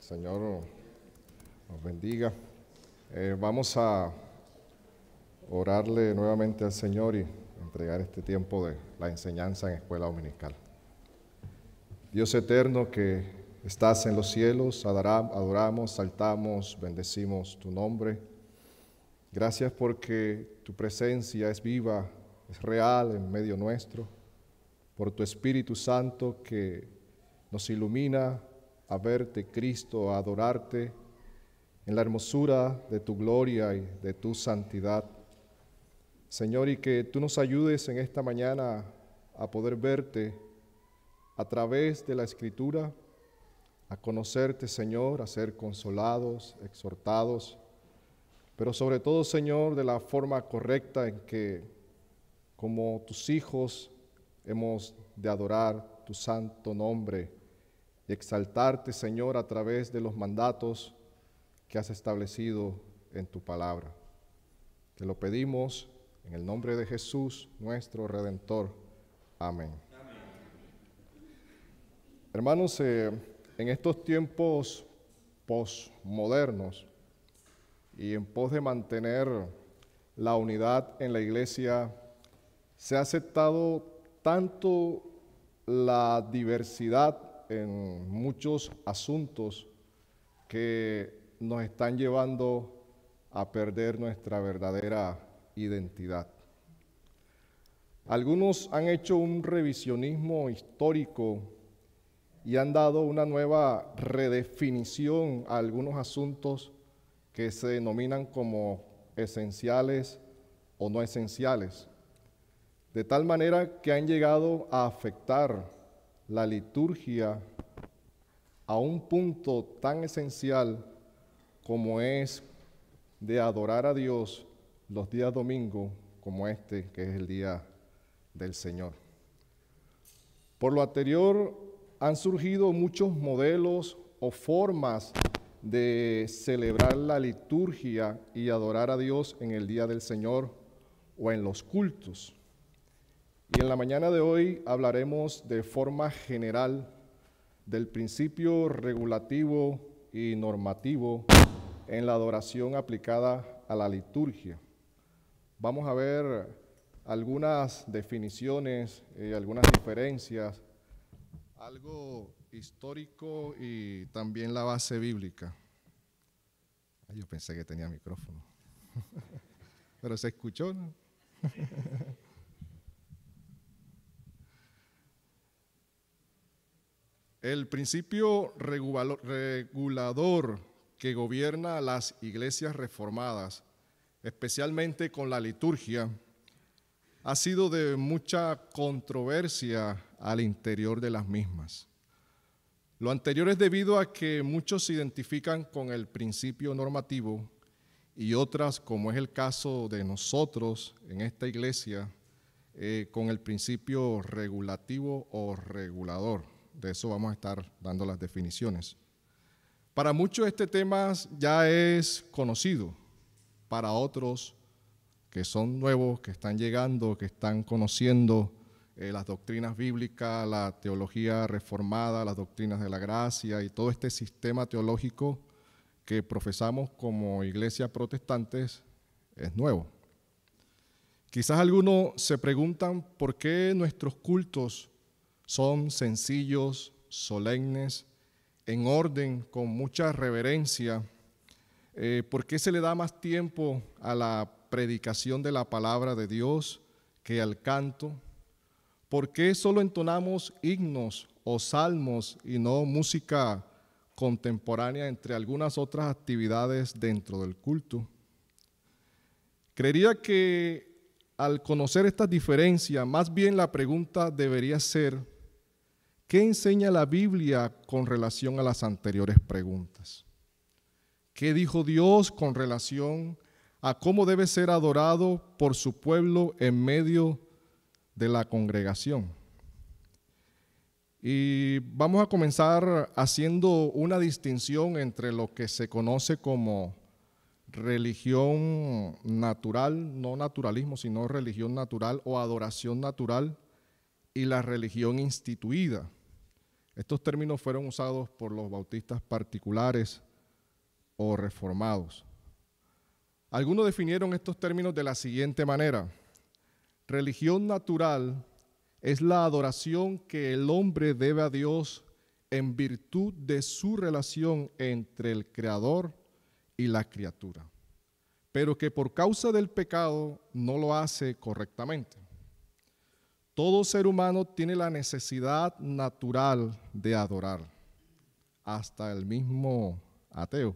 Señor nos bendiga. Eh, vamos a orarle nuevamente al Señor y entregar este tiempo de la enseñanza en escuela dominical. Dios eterno que estás en los cielos, adoramos, saltamos, bendecimos tu nombre. Gracias porque tu presencia es viva, es real en medio nuestro, por tu Espíritu Santo que nos ilumina, a verte, Cristo, a adorarte en la hermosura de tu gloria y de tu santidad. Señor, y que tú nos ayudes en esta mañana a poder verte a través de la escritura, a conocerte, Señor, a ser consolados, exhortados, pero sobre todo, Señor, de la forma correcta en que como tus hijos hemos de adorar tu santo nombre exaltarte, Señor, a través de los mandatos que has establecido en tu palabra. Te lo pedimos en el nombre de Jesús, nuestro Redentor. Amén. Hermanos, eh, en estos tiempos posmodernos y en pos de mantener la unidad en la iglesia, se ha aceptado tanto la diversidad en muchos asuntos que nos están llevando a perder nuestra verdadera identidad. Algunos han hecho un revisionismo histórico y han dado una nueva redefinición a algunos asuntos que se denominan como esenciales o no esenciales, de tal manera que han llegado a afectar la liturgia a un punto tan esencial como es de adorar a Dios los días domingo como este, que es el día del Señor. Por lo anterior han surgido muchos modelos o formas de celebrar la liturgia y adorar a Dios en el día del Señor o en los cultos. Y en la mañana de hoy hablaremos de forma general del principio regulativo y normativo en la adoración aplicada a la liturgia. Vamos a ver algunas definiciones, algunas diferencias, algo histórico y también la base bíblica. yo pensé que tenía micrófono, pero se escuchó. El principio regulador que gobierna las iglesias reformadas, especialmente con la liturgia, ha sido de mucha controversia al interior de las mismas. Lo anterior es debido a que muchos se identifican con el principio normativo y otras, como es el caso de nosotros en esta iglesia, eh, con el principio regulativo o regulador de eso vamos a estar dando las definiciones. Para muchos este tema ya es conocido, para otros que son nuevos, que están llegando, que están conociendo eh, las doctrinas bíblicas, la teología reformada, las doctrinas de la gracia y todo este sistema teológico que profesamos como iglesias protestantes es nuevo. Quizás algunos se preguntan por qué nuestros cultos son sencillos, solemnes, en orden, con mucha reverencia. Eh, ¿Por qué se le da más tiempo a la predicación de la palabra de Dios que al canto? ¿Por qué solo entonamos himnos o salmos y no música contemporánea entre algunas otras actividades dentro del culto? Creería que al conocer estas diferencias, más bien la pregunta debería ser, ¿Qué enseña la Biblia con relación a las anteriores preguntas? ¿Qué dijo Dios con relación a cómo debe ser adorado por su pueblo en medio de la congregación? Y vamos a comenzar haciendo una distinción entre lo que se conoce como religión natural, no naturalismo, sino religión natural o adoración natural y la religión instituida estos términos fueron usados por los bautistas particulares o reformados. Algunos definieron estos términos de la siguiente manera. Religión natural es la adoración que el hombre debe a Dios en virtud de su relación entre el Creador y la criatura, pero que por causa del pecado no lo hace correctamente. Todo ser humano tiene la necesidad natural de adorar, hasta el mismo ateo.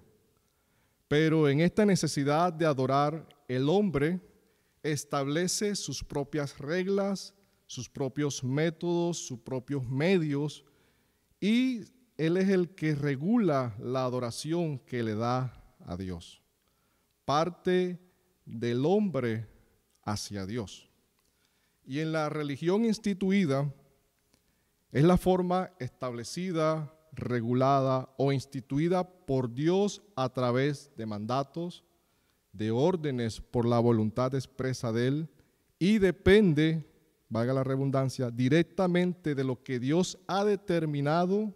Pero en esta necesidad de adorar, el hombre establece sus propias reglas, sus propios métodos, sus propios medios, y él es el que regula la adoración que le da a Dios. Parte del hombre hacia Dios y en la religión instituida es la forma establecida, regulada o instituida por Dios a través de mandatos, de órdenes por la voluntad expresa de Él y depende, valga la redundancia, directamente de lo que Dios ha determinado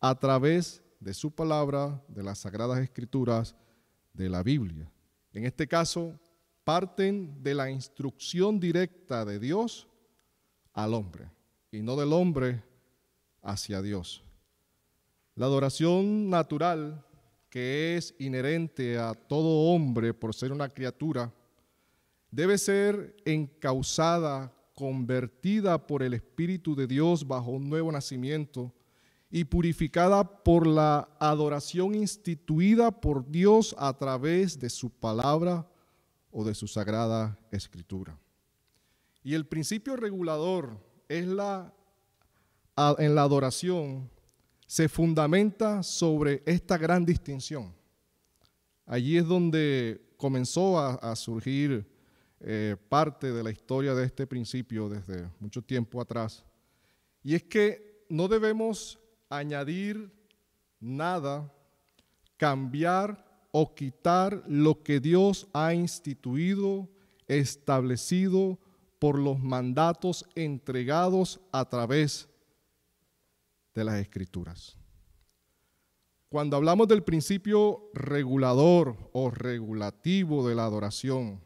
a través de su palabra, de las sagradas escrituras, de la Biblia. En este caso, parten de la instrucción directa de Dios al hombre y no del hombre hacia Dios. La adoración natural que es inherente a todo hombre por ser una criatura debe ser encausada, convertida por el Espíritu de Dios bajo un nuevo nacimiento y purificada por la adoración instituida por Dios a través de su palabra o de su sagrada escritura. Y el principio regulador es la en la adoración se fundamenta sobre esta gran distinción. Allí es donde comenzó a, surgir eh, parte de la historia de este principio desde mucho tiempo atrás. Y es que no debemos añadir nada, cambiar o quitar lo que Dios ha instituido, establecido por los mandatos entregados a través de las escrituras. Cuando hablamos del principio regulador o regulativo de la adoración,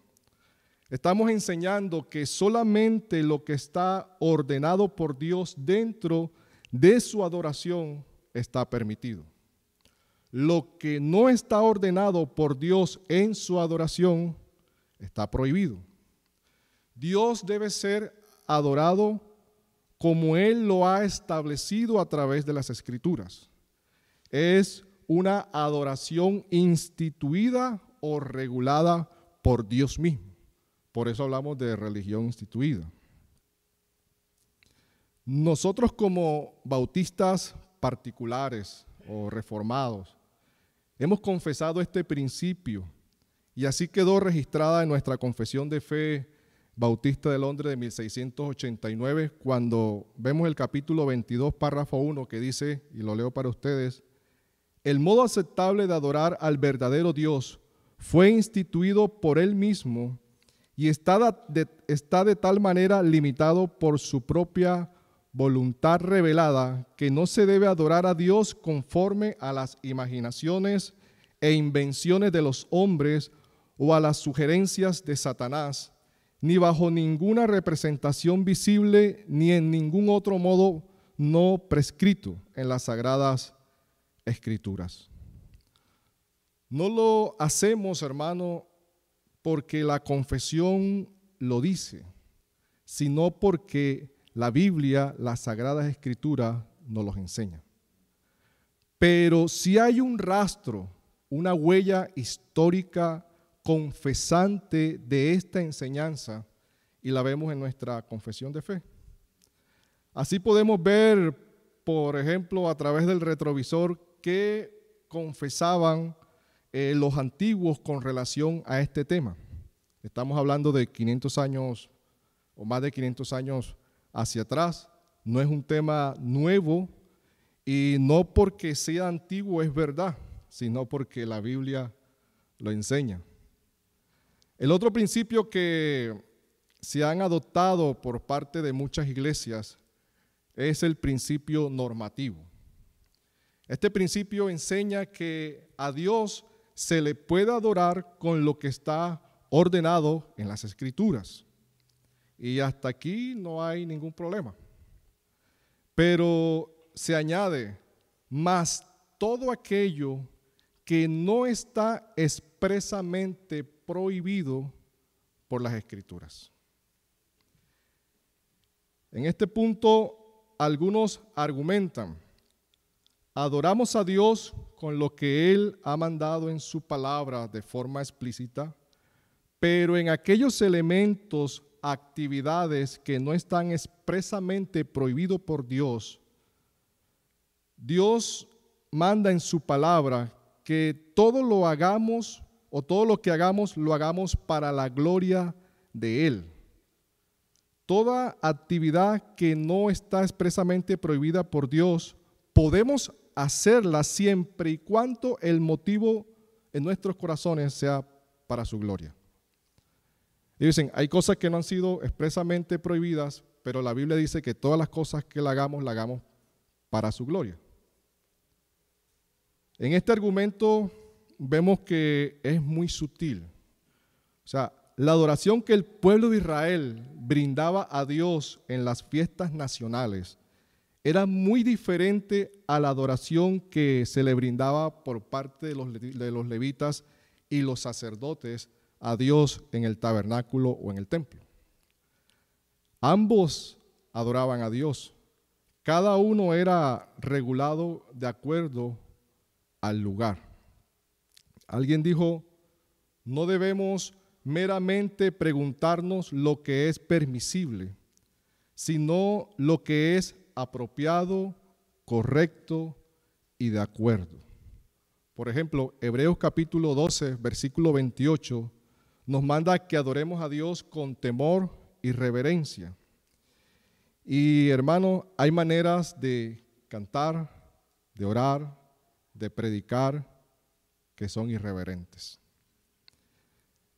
estamos enseñando que solamente lo que está ordenado por Dios dentro de su adoración está permitido lo que no está ordenado por Dios en su adoración está prohibido. Dios debe ser adorado como Él lo ha establecido a través de las escrituras. Es una adoración instituida o regulada por Dios mismo. Por eso hablamos de religión instituida. Nosotros como bautistas particulares, o reformados. Hemos confesado este principio y así quedó registrada en nuestra confesión de fe Bautista de Londres de 1689 cuando vemos el capítulo 22, párrafo 1 que dice, y lo leo para ustedes, el modo aceptable de adorar al verdadero Dios fue instituido por él mismo y está de, está de tal manera limitado por su propia voluntad revelada que no se debe adorar a Dios conforme a las imaginaciones e invenciones de los hombres o a las sugerencias de Satanás, ni bajo ninguna representación visible ni en ningún otro modo no prescrito en las sagradas escrituras. No lo hacemos, hermano, porque la confesión lo dice, sino porque la Biblia, las Sagradas Escrituras nos los enseña. Pero si hay un rastro, una huella histórica confesante de esta enseñanza, y la vemos en nuestra confesión de fe. Así podemos ver, por ejemplo, a través del retrovisor, qué confesaban eh, los antiguos con relación a este tema. Estamos hablando de 500 años o más de 500 años hacia atrás, no es un tema nuevo y no porque sea antiguo es verdad, sino porque la Biblia lo enseña. El otro principio que se han adoptado por parte de muchas iglesias es el principio normativo. Este principio enseña que a Dios se le puede adorar con lo que está ordenado en las escrituras y hasta aquí no hay ningún problema. Pero se añade, más todo aquello que no está expresamente prohibido por las escrituras. En este punto, algunos argumentan, adoramos a Dios con lo que Él ha mandado en su palabra de forma explícita, pero en aquellos elementos actividades que no están expresamente prohibido por Dios, Dios manda en su palabra que todo lo hagamos o todo lo que hagamos lo hagamos para la gloria de Él. Toda actividad que no está expresamente prohibida por Dios, podemos hacerla siempre y cuanto el motivo en nuestros corazones sea para su gloria dicen, hay cosas que no han sido expresamente prohibidas, pero la Biblia dice que todas las cosas que la hagamos, la hagamos para su gloria. En este argumento vemos que es muy sutil. O sea, la adoración que el pueblo de Israel brindaba a Dios en las fiestas nacionales era muy diferente a la adoración que se le brindaba por parte de los, de los levitas y los sacerdotes a Dios en el tabernáculo o en el templo. Ambos adoraban a Dios. Cada uno era regulado de acuerdo al lugar. Alguien dijo, no debemos meramente preguntarnos lo que es permisible, sino lo que es apropiado, correcto y de acuerdo. Por ejemplo, Hebreos capítulo 12, versículo 28 nos manda que adoremos a Dios con temor y reverencia. Y hermano, hay maneras de cantar, de orar, de predicar que son irreverentes.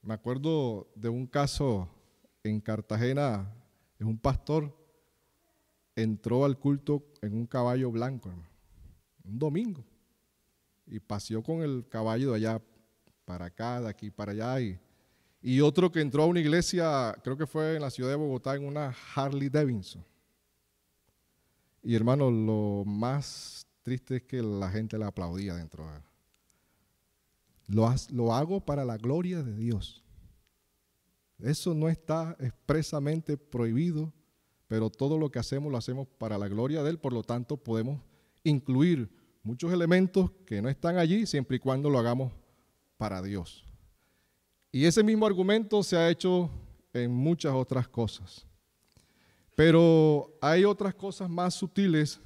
Me acuerdo de un caso en Cartagena, un pastor entró al culto en un caballo blanco, hermano, un domingo, y paseó con el caballo de allá para acá, de aquí para allá, y y otro que entró a una iglesia, creo que fue en la ciudad de Bogotá, en una Harley Davidson. Y hermano, lo más triste es que la gente la aplaudía dentro Lo, lo hago para la gloria de Dios. Eso no está expresamente prohibido, pero todo lo que hacemos lo hacemos para la gloria de Él, por lo tanto podemos incluir muchos elementos que no están allí siempre y cuando lo hagamos para Dios. Y ese mismo argumento se ha hecho en muchas otras cosas. Pero hay otras cosas más sutiles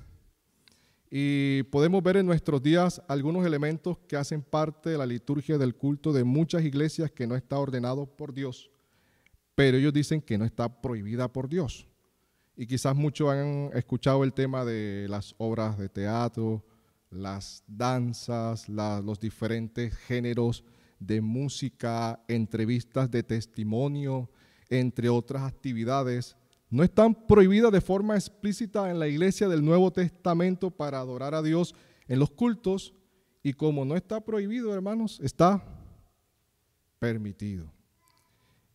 y podemos ver en nuestros días algunos elementos que hacen parte de la liturgia del culto de muchas iglesias que no está ordenado por Dios, pero ellos dicen que no está prohibida por Dios. Y quizás muchos han escuchado el tema de las obras de teatro, las danzas, los diferentes géneros de música, entrevistas de testimonio, entre otras actividades, no están prohibidas de forma explícita en la iglesia del Nuevo Testamento para adorar a Dios en los cultos. Y como no está prohibido, hermanos, está permitido.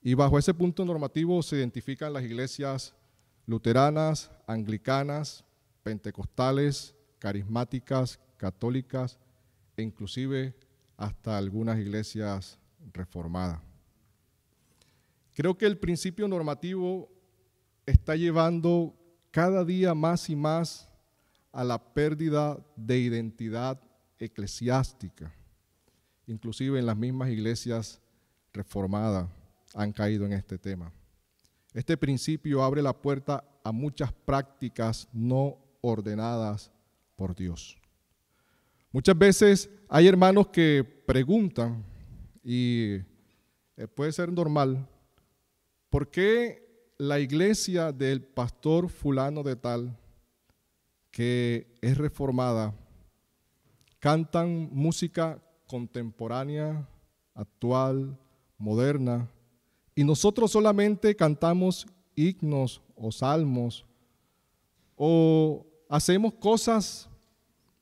Y bajo ese punto normativo se identifican las iglesias luteranas, anglicanas, pentecostales, carismáticas, católicas e inclusive hasta algunas iglesias reformadas. Creo que el principio normativo está llevando cada día más y más a la pérdida de identidad eclesiástica. Inclusive en las mismas iglesias reformadas han caído en este tema. Este principio abre la puerta a muchas prácticas no ordenadas por Dios. Muchas veces hay hermanos que preguntan, y eh, puede ser normal, ¿por qué la iglesia del pastor fulano de tal, que es reformada, cantan música contemporánea, actual, moderna, y nosotros solamente cantamos himnos o salmos, o hacemos cosas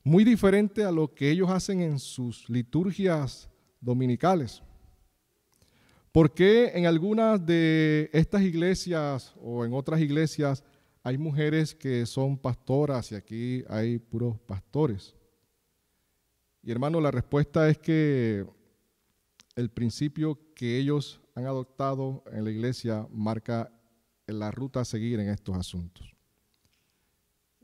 muy diferente a lo que ellos hacen en sus liturgias dominicales. ¿Por qué en algunas de estas iglesias o en otras iglesias hay mujeres que son pastoras y aquí hay puros pastores? Y hermano, la respuesta es que el principio que ellos han adoptado en la iglesia marca la ruta a seguir en estos asuntos.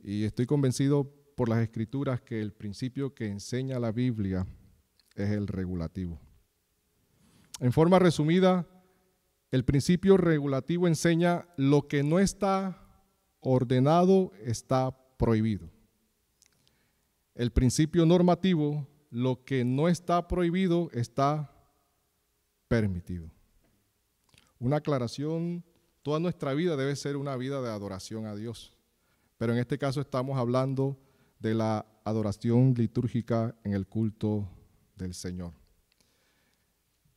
Y estoy convencido por las escrituras que el principio que enseña la Biblia es el regulativo. En forma resumida, el principio regulativo enseña lo que no está ordenado está prohibido. El principio normativo, lo que no está prohibido está permitido. Una aclaración, toda nuestra vida debe ser una vida de adoración a Dios. Pero en este caso estamos hablando de la adoración litúrgica en el culto del Señor.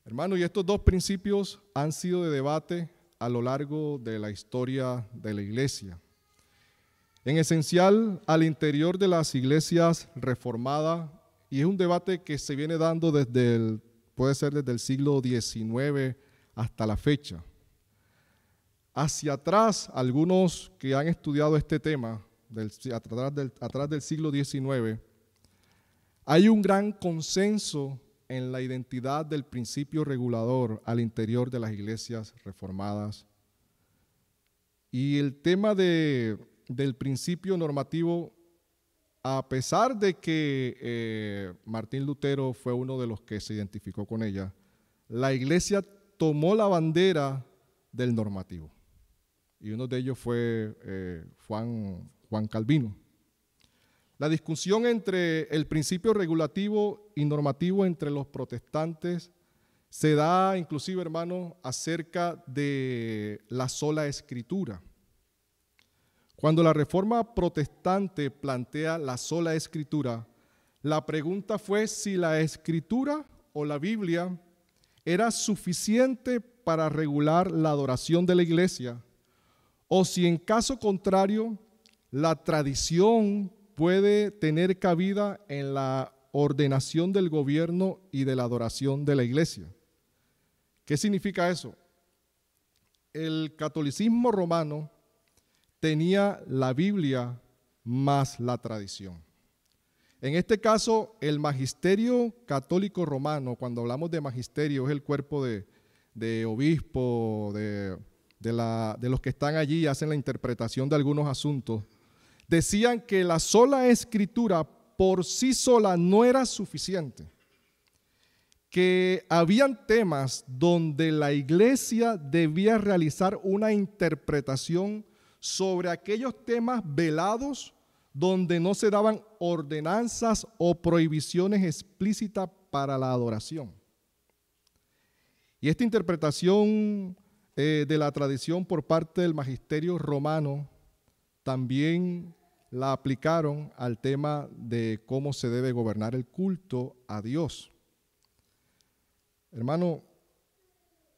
Hermano, y estos dos principios han sido de debate a lo largo de la historia de la iglesia. En esencial, al interior de las iglesias reformadas, y es un debate que se viene dando desde el, puede ser desde el siglo XIX hasta la fecha. Hacia atrás, algunos que han estudiado este tema del, atrás, del, siglo XIX, hay un gran consenso en la identidad del principio regulador al interior de las iglesias reformadas. Y el tema de, del principio normativo, a pesar de que eh, Martín Lutero fue uno de los que se identificó con ella, la iglesia tomó la bandera del normativo. Y uno de ellos fue eh, Juan Juan Calvino. La discusión entre el principio regulativo y normativo entre los protestantes se da inclusive, hermano, acerca de la sola escritura. Cuando la reforma protestante plantea la sola escritura, la pregunta fue si la escritura o la Biblia era suficiente para regular la adoración de la iglesia o si en caso contrario la tradición puede tener cabida en la ordenación del gobierno y de la adoración de la iglesia. ¿Qué significa eso? El catolicismo romano tenía la Biblia más la tradición. En este caso, el magisterio católico romano, cuando hablamos de magisterio, es el cuerpo de, obispo, de, de los que están allí y hacen la interpretación de algunos asuntos decían que la sola escritura por sí sola no era suficiente, que habían temas donde la iglesia debía realizar una interpretación sobre aquellos temas velados donde no se daban ordenanzas o prohibiciones explícitas para la adoración. Y esta interpretación eh, de la tradición por parte del magisterio romano también la aplicaron al tema de cómo se debe gobernar el culto a Dios. Hermano,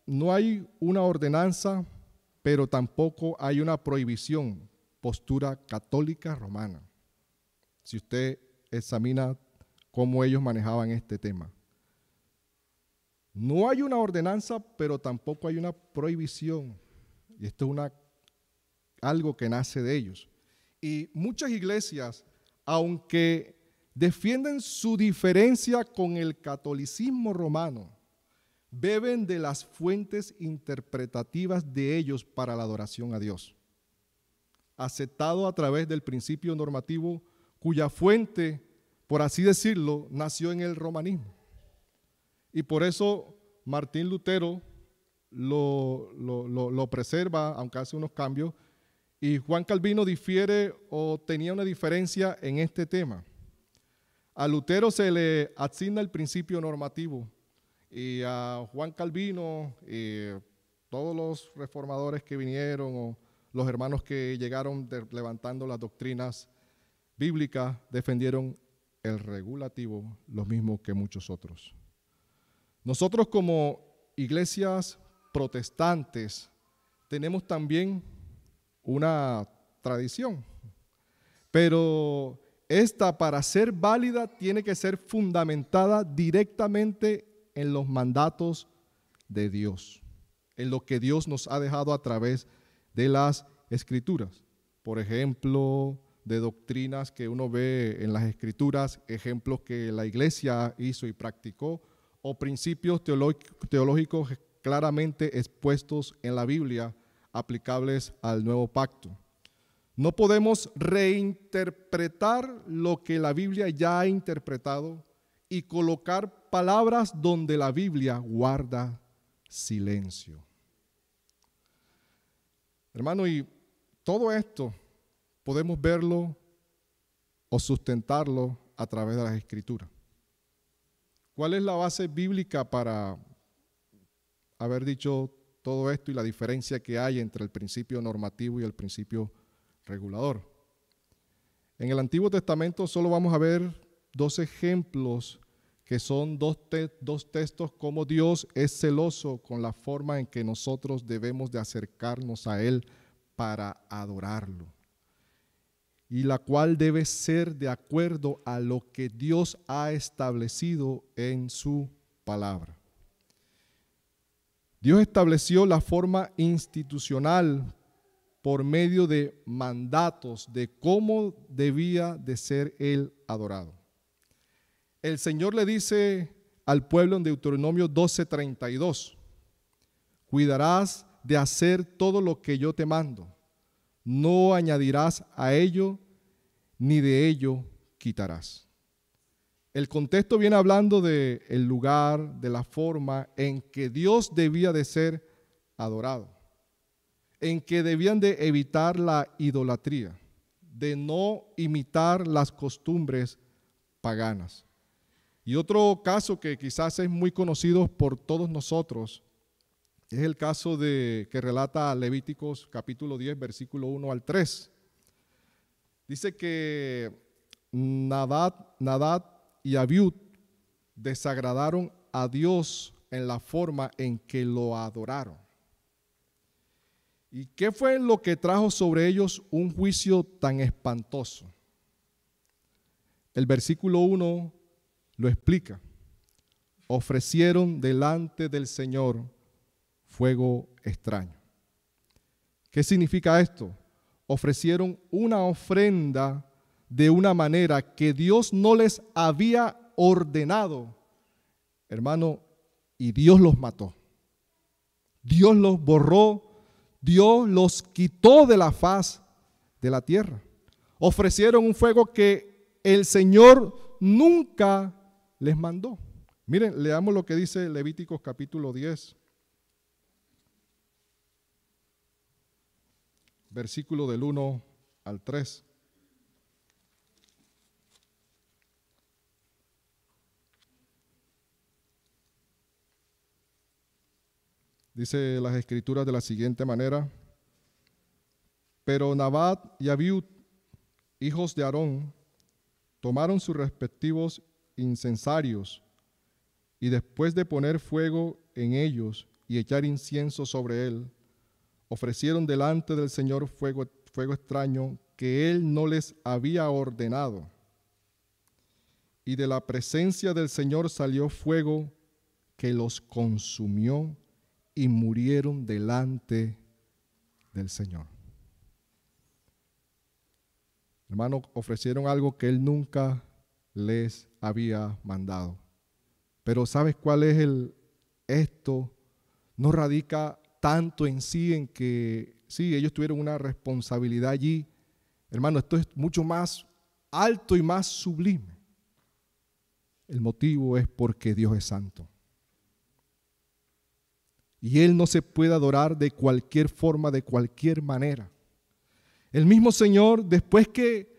no hay una ordenanza, pero tampoco hay una prohibición, postura católica romana, si usted examina cómo ellos manejaban este tema. No hay una ordenanza, pero tampoco hay una prohibición. Y esto es una algo que nace de ellos. Y muchas iglesias, aunque defienden su diferencia con el catolicismo romano, beben de las fuentes interpretativas de ellos para la adoración a Dios, aceptado a través del principio normativo cuya fuente, por así decirlo, nació en el romanismo. Y por eso Martín Lutero lo, preserva, aunque hace unos cambios, y Juan Calvino difiere o tenía una diferencia en este tema. A Lutero se le asigna el principio normativo y a Juan Calvino y eh, todos los reformadores que vinieron o los hermanos que llegaron levantando las doctrinas bíblicas defendieron el regulativo, lo mismo que muchos otros. Nosotros como iglesias protestantes tenemos también una tradición. Pero esta, para ser válida, tiene que ser fundamentada directamente en los mandatos de Dios, en lo que Dios nos ha dejado a través de las escrituras. Por ejemplo, de doctrinas que uno ve en las escrituras, ejemplos que la iglesia hizo y practicó, o principios teológicos claramente expuestos en la Biblia aplicables al nuevo pacto. No podemos reinterpretar lo que la Biblia ya ha interpretado y colocar palabras donde la Biblia guarda silencio. Hermano, y todo esto podemos verlo o sustentarlo a través de las escrituras. ¿Cuál es la base bíblica para haber dicho todo esto y la diferencia que hay entre el principio normativo y el principio regulador. En el Antiguo Testamento solo vamos a ver dos ejemplos que son dos, dos textos como Dios es celoso con la forma en que nosotros debemos de acercarnos a Él para adorarlo y la cual debe ser de acuerdo a lo que Dios ha establecido en su palabra. Dios estableció la forma institucional por medio de mandatos de cómo debía de ser el adorado. El Señor le dice al pueblo en Deuteronomio 12:32, cuidarás de hacer todo lo que yo te mando, no añadirás a ello, ni de ello quitarás. El contexto viene hablando del lugar, de la forma en que Dios debía de ser adorado, en que debían de evitar la idolatría, de no imitar las costumbres paganas. Y otro caso que quizás es muy conocido por todos nosotros es el caso de, que relata Levíticos capítulo 10, versículo 1 al 3. Dice que Nadad, Nadad, y Abiud desagradaron a Dios en la forma en que lo adoraron. ¿Y qué fue lo que trajo sobre ellos un juicio tan espantoso? El versículo 1 lo explica. Ofrecieron delante del Señor fuego extraño. ¿Qué significa esto? Ofrecieron una ofrenda de una manera que Dios no les había ordenado, hermano, y Dios los mató. Dios los borró, Dios los quitó de la faz de la tierra. Ofrecieron un fuego que el Señor nunca les mandó. Miren, leamos lo que dice Levíticos capítulo 10, versículo del 1 al 3. Dice las escrituras de la siguiente manera. Pero Nabat y Abiud, hijos de Aarón, tomaron sus respectivos incensarios y después de poner fuego en ellos y echar incienso sobre él, ofrecieron delante del Señor fuego, fuego extraño que él no les había ordenado. Y de la presencia del Señor salió fuego que los consumió y murieron delante del Señor. Hermano, ofrecieron algo que Él nunca les había mandado. Pero ¿sabes cuál es el esto? No radica tanto en sí en que sí, ellos tuvieron una responsabilidad allí. Hermano, esto es mucho más alto y más sublime. El motivo es porque Dios es santo. Y Él no se puede adorar de cualquier forma, de cualquier manera. El mismo Señor, después que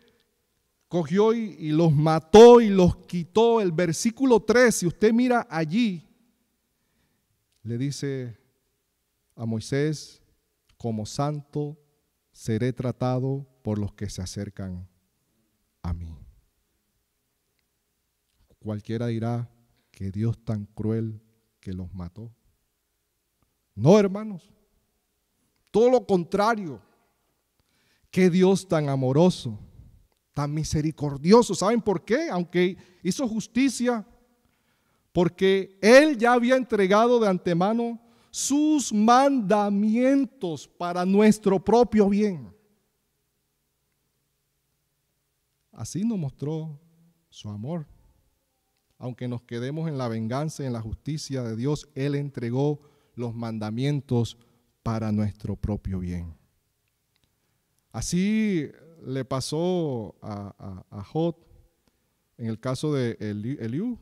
cogió y, los mató y los quitó, el versículo 3, si usted mira allí, le dice a Moisés, como santo seré tratado por los que se acercan a mí. Cualquiera dirá que Dios tan cruel que los mató. No, hermanos. Todo lo contrario. Qué Dios tan amoroso, tan misericordioso. ¿Saben por qué? Aunque hizo justicia, porque Él ya había entregado de antemano sus mandamientos para nuestro propio bien. Así nos mostró su amor. Aunque nos quedemos en la venganza y en la justicia de Dios, Él entregó los mandamientos para nuestro propio bien. Así le pasó a, a, Jod en el caso de Eliú,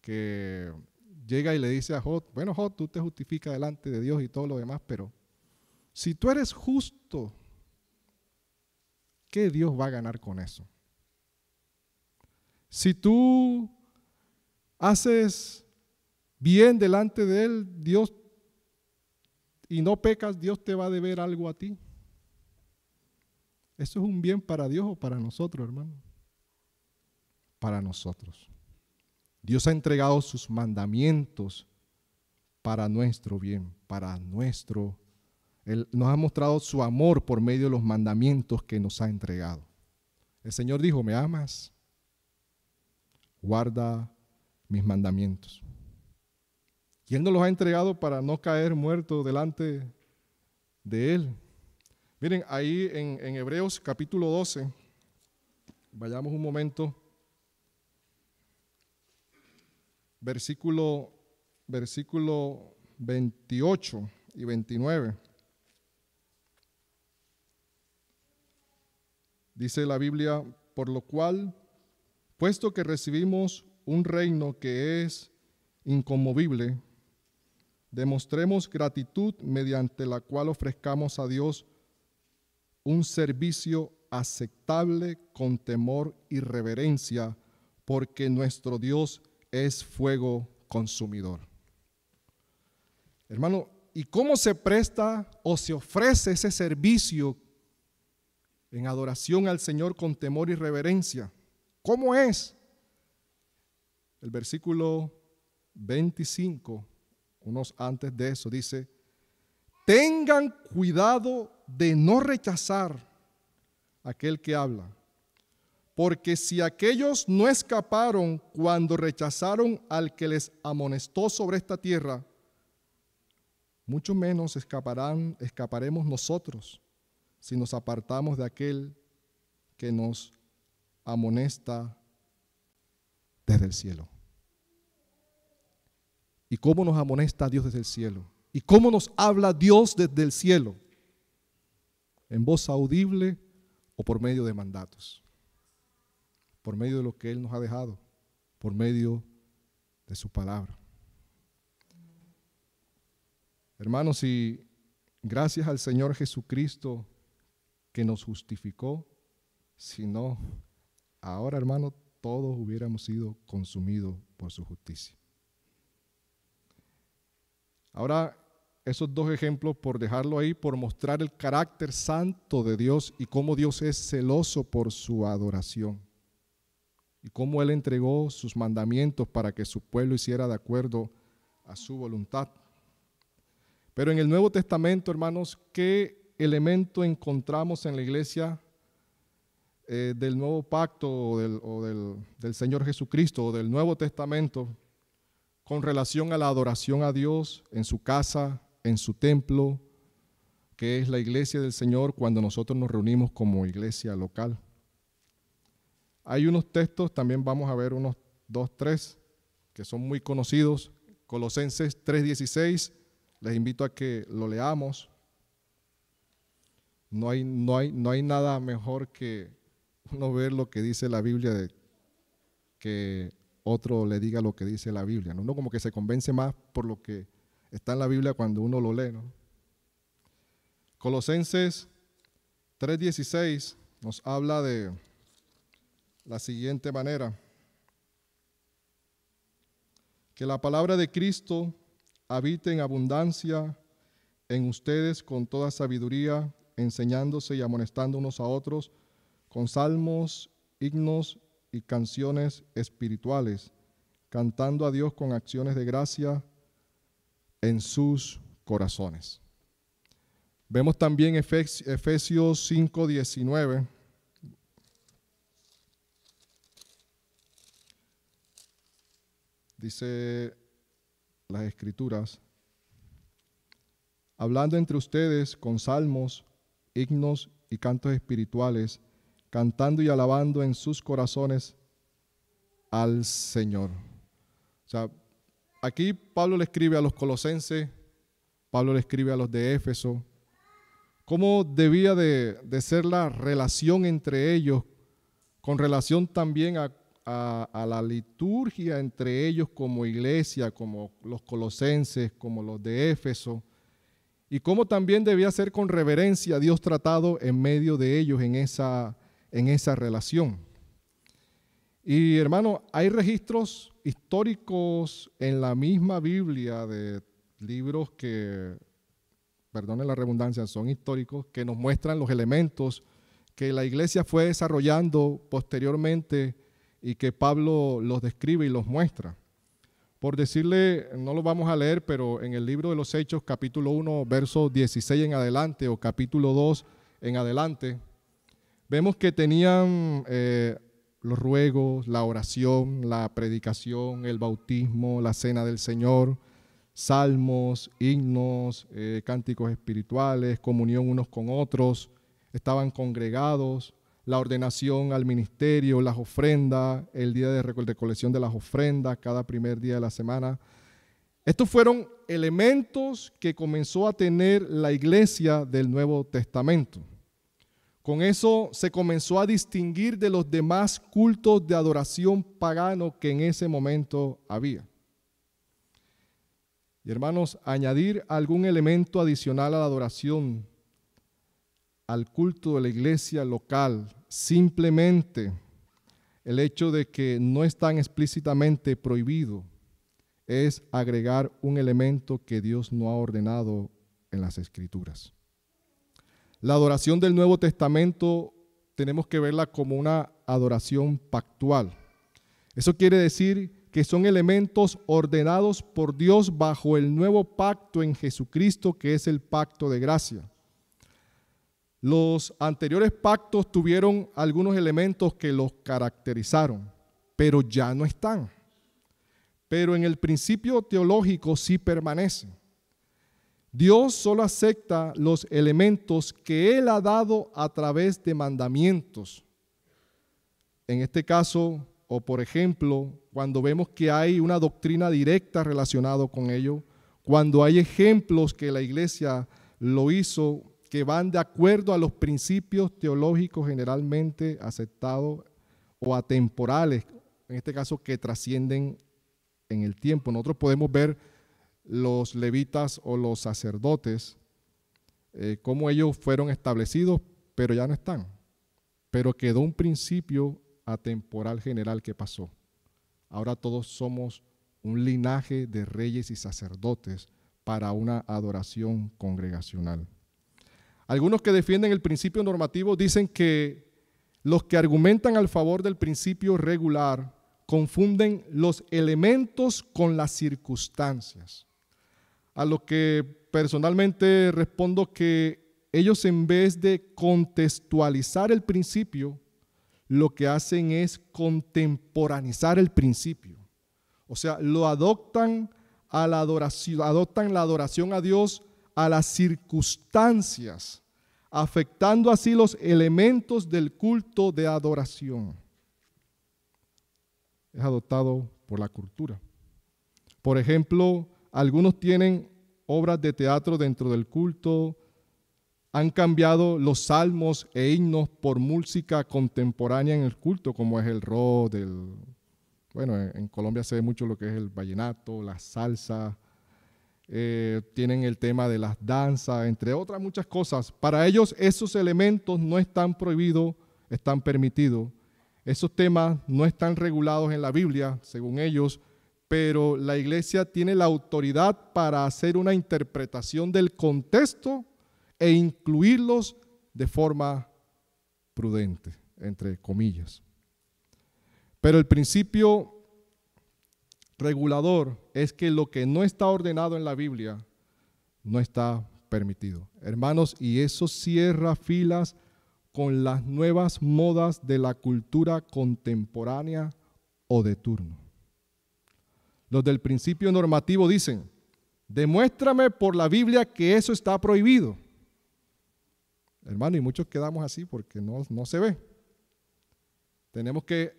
que llega y le dice a Jod, bueno Jod, tú te justificas delante de Dios y todo lo demás, pero si tú eres justo, ¿qué Dios va a ganar con eso? Si tú haces bien delante de Él, Dios, y no pecas, Dios te va a deber algo a ti. Eso es un bien para Dios o para nosotros, hermano. Para nosotros. Dios ha entregado sus mandamientos para nuestro bien, para nuestro. Él nos ha mostrado su amor por medio de los mandamientos que nos ha entregado. El Señor dijo, ¿me amas? Guarda mis mandamientos. Y Él los ha entregado para no caer muerto delante de Él. Miren, ahí en, Hebreos capítulo 12, vayamos un momento, versículo, versículo 28 y 29. Dice la Biblia, por lo cual, puesto que recibimos un reino que es inconmovible, Demostremos gratitud mediante la cual ofrezcamos a Dios un servicio aceptable con temor y reverencia, porque nuestro Dios es fuego consumidor. Hermano, ¿y cómo se presta o se ofrece ese servicio en adoración al Señor con temor y reverencia? ¿Cómo es? El versículo 25 unos antes de eso, dice, tengan cuidado de no rechazar aquel que habla, porque si aquellos no escaparon cuando rechazaron al que les amonestó sobre esta tierra, mucho menos escaparán, escaparemos nosotros si nos apartamos de aquel que nos amonesta desde el cielo y cómo nos amonesta Dios desde el cielo y cómo nos habla Dios desde el cielo, en voz audible o por medio de mandatos, por medio de lo que Él nos ha dejado, por medio de su palabra. Hermanos, y gracias al Señor Jesucristo que nos justificó, si no, ahora hermanos, todos hubiéramos sido consumidos por su justicia. Ahora, esos dos ejemplos por dejarlo ahí, por mostrar el carácter santo de Dios y cómo Dios es celoso por su adoración. Y cómo Él entregó sus mandamientos para que su pueblo hiciera de acuerdo a su voluntad. Pero en el Nuevo Testamento, hermanos, ¿qué elemento encontramos en la iglesia eh, del Nuevo Pacto o, del, del Señor Jesucristo o del Nuevo Testamento con relación a la adoración a Dios en su casa, en su templo, que es la iglesia del Señor cuando nosotros nos reunimos como iglesia local. Hay unos textos, también vamos a ver unos dos, tres, que son muy conocidos. Colosenses 3:16, les invito a que lo leamos. No hay, no, hay, nada mejor que uno ver lo que dice la Biblia de que otro le diga lo que dice la Biblia. ¿no? Uno como que se convence más por lo que está en la Biblia cuando uno lo lee. ¿no? Colosenses 3:16 nos habla de la siguiente manera, que la palabra de Cristo habite en abundancia en ustedes con toda sabiduría, enseñándose y amonestando unos a otros con salmos, himnos canciones espirituales, cantando a Dios con acciones de gracia en sus corazones. Vemos también Efesios 5:19. Dice las escrituras, hablando entre ustedes con salmos, himnos y cantos espirituales, cantando y alabando en sus corazones al Señor. O sea, aquí Pablo le escribe a los colosenses, Pablo le escribe a los de Éfeso, cómo debía de, ser la relación entre ellos, con relación también a, a, la liturgia entre ellos como iglesia, como los colosenses, como los de Éfeso, y cómo también debía ser con reverencia a Dios tratado en medio de ellos en esa en esa relación. Y hermano, hay registros históricos en la misma Biblia de libros que, perdonen la redundancia, son históricos, que nos muestran los elementos que la iglesia fue desarrollando posteriormente y que Pablo los describe y los muestra. Por decirle, no lo vamos a leer, pero en el libro de los Hechos, capítulo 1, verso 16 en adelante, o capítulo 2 en adelante, vemos que tenían eh, los ruegos, la oración, la predicación, el bautismo, la cena del Señor, salmos, himnos, eh, cánticos espirituales, comunión unos con otros, estaban congregados, la ordenación al ministerio, las ofrendas, el día de recolección de las ofrendas, cada primer día de la semana. Estos fueron elementos que comenzó a tener la iglesia del Nuevo Testamento. Con eso se comenzó a distinguir de los demás cultos de adoración pagano que en ese momento había. Y hermanos, añadir algún elemento adicional a la adoración, al culto de la iglesia local, simplemente el hecho de que no es tan explícitamente prohibido, es agregar un elemento que Dios no ha ordenado en las escrituras. La adoración del Nuevo Testamento tenemos que verla como una adoración pactual. Eso quiere decir que son elementos ordenados por Dios bajo el nuevo pacto en Jesucristo, que es el pacto de gracia. Los anteriores pactos tuvieron algunos elementos que los caracterizaron, pero ya no están. Pero en el principio teológico sí permanecen. Dios solo acepta los elementos que Él ha dado a través de mandamientos. En este caso, o por ejemplo, cuando vemos que hay una doctrina directa relacionada con ello, cuando hay ejemplos que la iglesia lo hizo que van de acuerdo a los principios teológicos generalmente aceptados o atemporales, en este caso que trascienden en el tiempo. Nosotros podemos ver los levitas o los sacerdotes, como eh, cómo ellos fueron establecidos, pero ya no están. Pero quedó un principio atemporal general que pasó. Ahora todos somos un linaje de reyes y sacerdotes para una adoración congregacional. Algunos que defienden el principio normativo dicen que los que argumentan al favor del principio regular confunden los elementos con las circunstancias. A lo que personalmente respondo que ellos en vez de contextualizar el principio, lo que hacen es contemporanizar el principio. O sea, lo adoptan a la adoración, adoptan la adoración a Dios a las circunstancias, afectando así los elementos del culto de adoración. Es adoptado por la cultura. Por ejemplo, algunos tienen obras de teatro dentro del culto, han cambiado los salmos e himnos por música contemporánea en el culto, como es el rock, el, bueno, en, Colombia se ve mucho lo que es el vallenato, la salsa, eh, tienen el tema de las danzas, entre otras muchas cosas. Para ellos esos elementos no están prohibidos, están permitidos. Esos temas no están regulados en la Biblia, según ellos, pero la iglesia tiene la autoridad para hacer una interpretación del contexto e incluirlos de forma prudente, entre comillas. Pero el principio regulador es que lo que no está ordenado en la Biblia no está permitido. Hermanos, y eso cierra filas con las nuevas modas de la cultura contemporánea o de turno. Los del principio normativo dicen, demuéstrame por la Biblia que eso está prohibido. Hermano, y muchos quedamos así porque no, no se ve. Tenemos que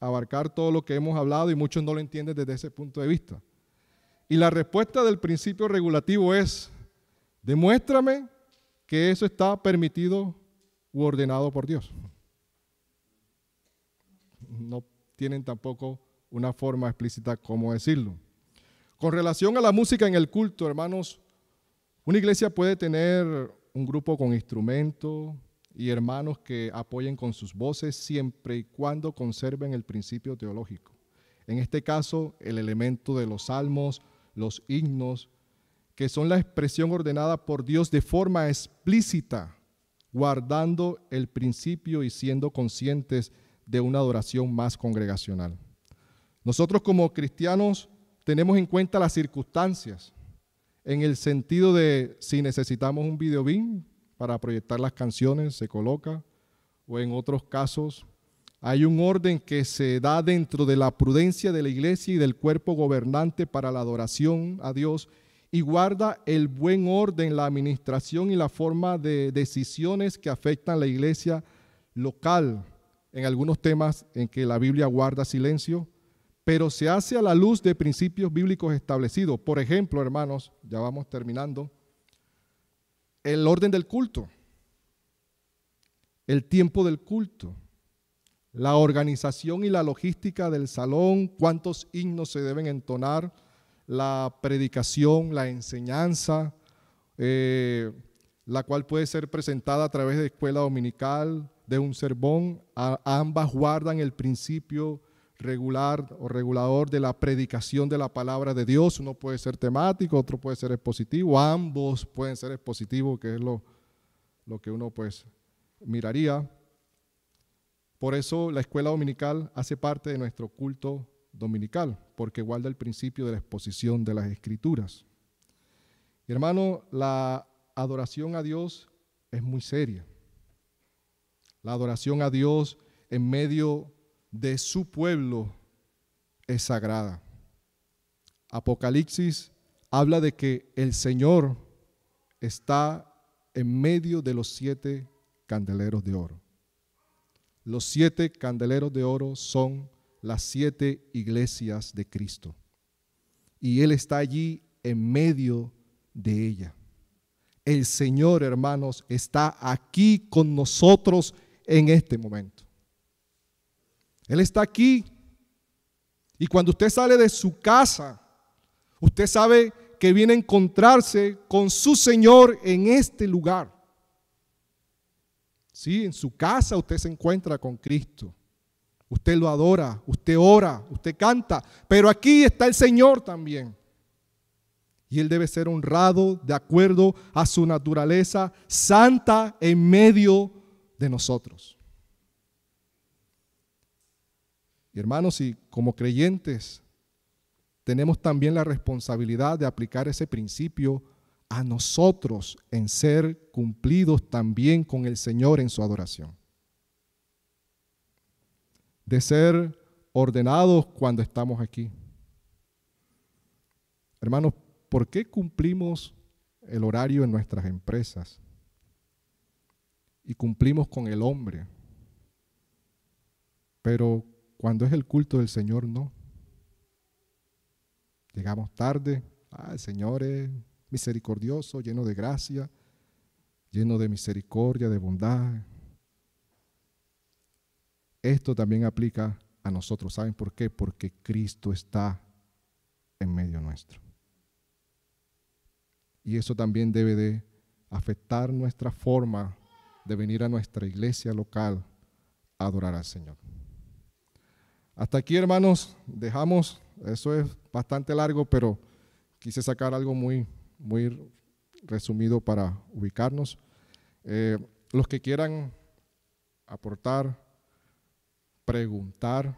abarcar todo lo que hemos hablado y muchos no lo entienden desde ese punto de vista. Y la respuesta del principio regulativo es, demuéstrame que eso está permitido u ordenado por Dios. No tienen tampoco una forma explícita cómo decirlo. Con relación a la música en el culto, hermanos, una iglesia puede tener un grupo con instrumentos y hermanos que apoyen con sus voces siempre y cuando conserven el principio teológico. En este caso, el elemento de los salmos, los himnos, que son la expresión ordenada por Dios de forma explícita, guardando el principio y siendo conscientes de una adoración más congregacional. Nosotros como cristianos tenemos en cuenta las circunstancias, en el sentido de si necesitamos un videobin para proyectar las canciones, se coloca, o en otros casos hay un orden que se da dentro de la prudencia de la iglesia y del cuerpo gobernante para la adoración a Dios y guarda el buen orden, la administración y la forma de decisiones que afectan la iglesia local en algunos temas en que la Biblia guarda silencio pero se hace a la luz de principios bíblicos establecidos. Por ejemplo, hermanos, ya vamos terminando, el orden del culto, el tiempo del culto, la organización y la logística del salón, cuántos himnos se deben entonar, la predicación, la enseñanza, eh, la cual puede ser presentada a través de escuela dominical, de un serbón, ambas guardan el principio regular o regulador de la predicación de la palabra de Dios. Uno puede ser temático, otro puede ser expositivo, ambos pueden ser expositivos, que es lo, lo que uno pues miraría. Por eso la escuela dominical hace parte de nuestro culto dominical, porque guarda el principio de la exposición de las escrituras. hermano, la adoración a Dios es muy seria. La adoración a Dios en medio de su pueblo es sagrada. Apocalipsis habla de que el Señor está en medio de los siete candeleros de oro. Los siete candeleros de oro son las siete iglesias de Cristo. Y Él está allí en medio de ella. El Señor, hermanos, está aquí con nosotros en este momento. Él está aquí. Y cuando usted sale de su casa, usted sabe que viene a encontrarse con su Señor en este lugar. Sí, en su casa usted se encuentra con Cristo. Usted lo adora, usted ora, usted canta, pero aquí está el Señor también. Y Él debe ser honrado de acuerdo a su naturaleza santa en medio de nosotros. hermanos, y como creyentes tenemos también la responsabilidad de aplicar ese principio a nosotros en ser cumplidos también con el Señor en su adoración. De ser ordenados cuando estamos aquí. Hermanos, ¿por qué cumplimos el horario en nuestras empresas? Y cumplimos con el hombre. Pero cuando es el culto del Señor, no. Llegamos tarde, ah, el Señor es misericordioso, lleno de gracia, lleno de misericordia, de bondad. Esto también aplica a nosotros. ¿Saben por qué? Porque Cristo está en medio nuestro. Y eso también debe de afectar nuestra forma de venir a nuestra iglesia local a adorar al Señor. Hasta aquí, hermanos, dejamos. Eso es bastante largo, pero quise sacar algo muy, muy resumido para ubicarnos. Eh, los que quieran aportar, preguntar,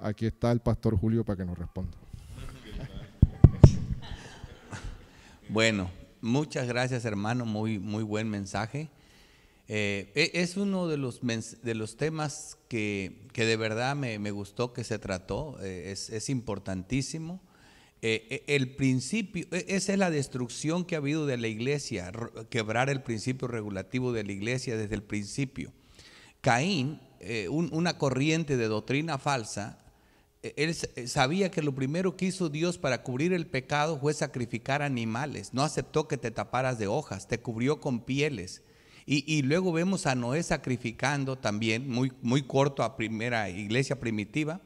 aquí está el pastor Julio para que nos responda. Bueno, muchas gracias hermano, muy, muy buen mensaje. Eh, e, es uno de los, de los temas que, de verdad me, gustó que se trató, eh, es, importantísimo. Eh, e, el principio, e, esa es la destrucción que ha habido de la iglesia, quebrar el principio regulativo de la iglesia desde el principio. Caín, una corriente de doctrina falsa, él sabía que lo primero que hizo Dios para cubrir el pecado fue sacrificar animales, no aceptó que te taparas de hojas, te cubrió con pieles y, luego vemos a Noé sacrificando también, muy, muy corto a primera iglesia primitiva.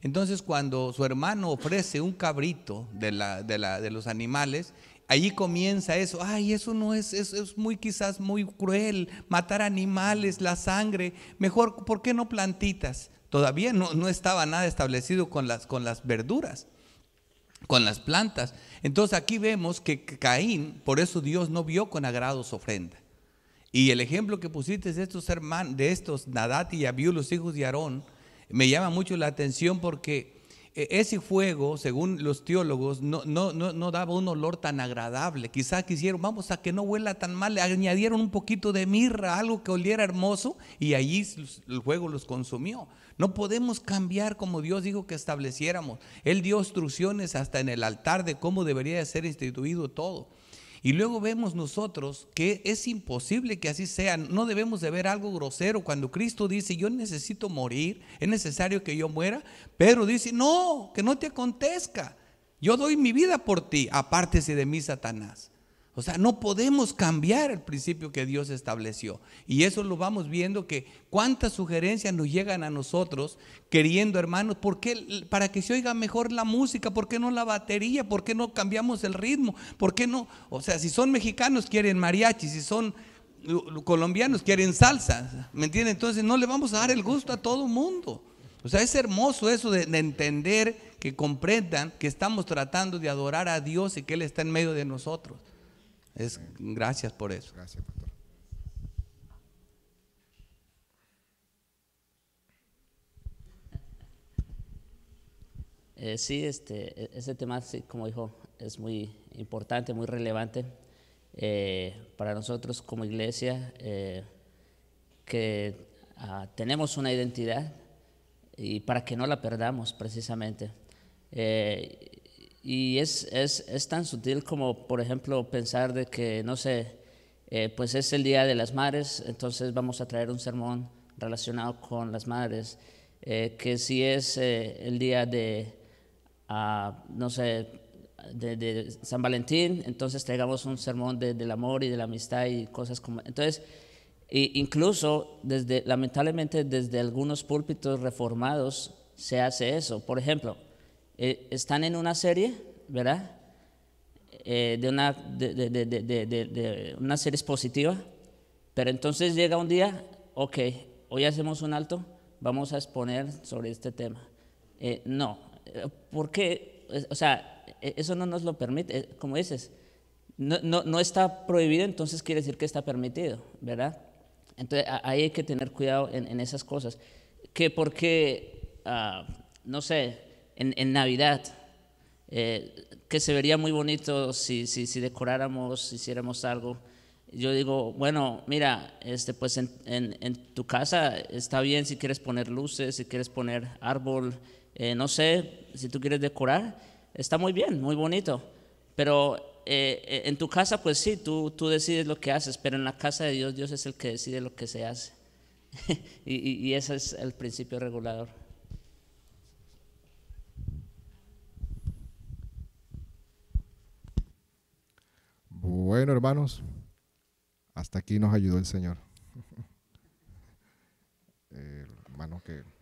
Entonces cuando su hermano ofrece un cabrito de, la, de, los animales, allí comienza eso. Ay, eso no es, eso es muy quizás muy cruel, matar animales, la sangre. Mejor, ¿por qué no plantitas? Todavía no, estaba nada establecido con las, con las verduras con las plantas. Entonces aquí vemos que Caín, por eso Dios no vio con agrado su ofrenda. Y el ejemplo que pusiste de estos hermanos, de estos Nadat y Abiú, los hijos de Aarón, me llama mucho la atención porque eh, ese fuego, según los teólogos, no, no, daba un olor tan agradable. Quizá quisieron, vamos a que no huela tan mal, le añadieron un poquito de mirra, algo que oliera hermoso, y allí el fuego los consumió. No podemos cambiar como Dios dijo que estableciéramos. Él dio instrucciones hasta en el altar de cómo debería ser instituido todo. Y luego vemos nosotros que es imposible que así sea. No debemos de ver algo grosero cuando Cristo dice, yo necesito morir, es necesario que yo muera. pero dice, no, que no te acontezca. Yo doy mi vida por ti, apártese de mí, Satanás. O sea, no podemos cambiar el principio que Dios estableció. Y eso lo vamos viendo que cuántas sugerencias nos llegan a nosotros queriendo, hermanos, ¿por qué, para que se oiga mejor la música, ¿por qué no la batería? ¿Por qué no cambiamos el ritmo? ¿Por qué no? O sea, si son mexicanos quieren mariachi, si son colombianos quieren salsa, ¿me entienden? Entonces no le vamos a dar el gusto a todo mundo. O sea, es hermoso eso de, entender, que comprendan que estamos tratando de adorar a Dios y que Él está en medio de nosotros gracias por eso. Gracias, pastor. Eh, sí, este, e, ese tema, sí, como dijo, es muy importante, muy relevante eh, para nosotros como iglesia, eh, que ah, tenemos una identidad y para que no la perdamos precisamente. Y es, tan sutil como, por ejemplo, pensar de que, no sé, eh, pues es el Día de las Madres, entonces vamos a traer un sermón relacionado con las madres, eh, que si es eh, el día de, ah, no sé, de, San Valentín, entonces traigamos un sermón del amor y de la amistad y cosas como... Entonces, incluso, desde, lamentablemente, desde algunos púlpitos reformados se hace eso. Por ejemplo, eh, están en una serie, ¿verdad? Eh, de, una, de, de, de, una serie expositiva, pero entonces llega un día, ok, hoy hacemos un alto, vamos a exponer sobre este tema. Eh, no, no, qué? o sea, e, eso no nos lo permite, como dices, no, no, no está prohibido, entonces quiere decir que está permitido, ¿verdad? Entonces ahí hay que tener cuidado en, en esas cosas. Que porque, ah, no sé, en, Navidad, eh, que se vería muy bonito si, si, si, decoráramos, hiciéramos algo. Yo digo, bueno, mira, este, pues en, tu casa está bien si quieres poner luces, si quieres poner árbol, eh, no sé, si tú quieres decorar, está muy bien, muy bonito. Pero eh, en tu casa, pues sí, tú, tú decides lo que haces, pero en la casa de Dios, Dios es el que decide lo que se hace. y ese es el principio regulador. Bueno, hermanos, hasta aquí nos ayudó el Señor. hermano que